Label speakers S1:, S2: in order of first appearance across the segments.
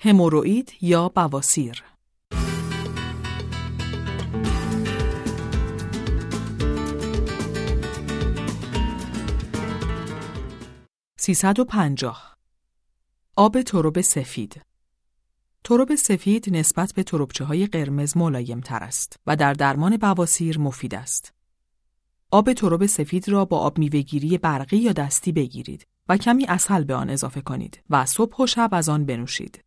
S1: هموروئید یا بواسیر سیصد و پنجاه آب تروب سفید تروب سفید نسبت به تروبچه های قرمز ملایم تر است و در درمان بواسیر مفید است. آب تروب سفید را با آب میوهگیری برقی یا دستی بگیرید و کمی اصل به آن اضافه کنید و صبح و شب از آن بنوشید.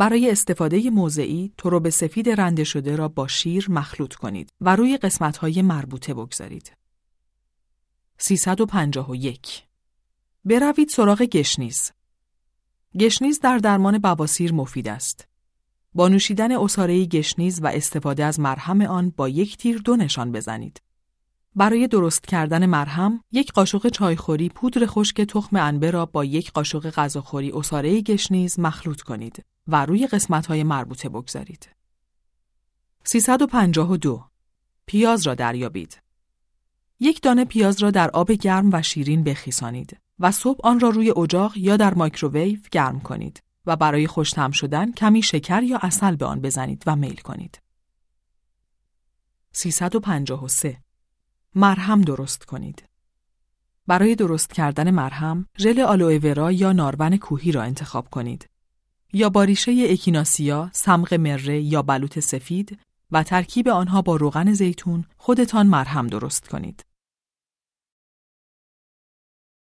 S1: برای استفاده موضعی به سفید رنده شده را با شیر مخلوط کنید و روی های مربوطه بگذارید. 351 بروید سراغ گشنیز. گشنیز در درمان بواسیر مفید است. با نوشیدن اصاره گشنیز و استفاده از مرهم آن با یک تیر دو نشان بزنید. برای درست کردن مرهم، یک قاشق چایخوری پودر خشک تخم انبه را با یک قاشق غذاخوری اصاره گشنیز مخلوط کنید. و روی قسمت های مربوطه بگذارید. 352 پیاز را دریابید. یک دانه پیاز را در آب گرم و شیرین بخیسانید و صبح آن را روی اجاق یا در مایکروویو گرم کنید و برای خوشتم شدن کمی شکر یا اصل به آن بزنید و میل کنید. 353 مرهم درست کنید. برای درست کردن مرهم، ژل آلوئه یا نارون کوهی را انتخاب کنید یا با ریشه اکیناسیا، سمق مره یا بلوط سفید و ترکیب آنها با روغن زیتون خودتان مرهم درست کنید.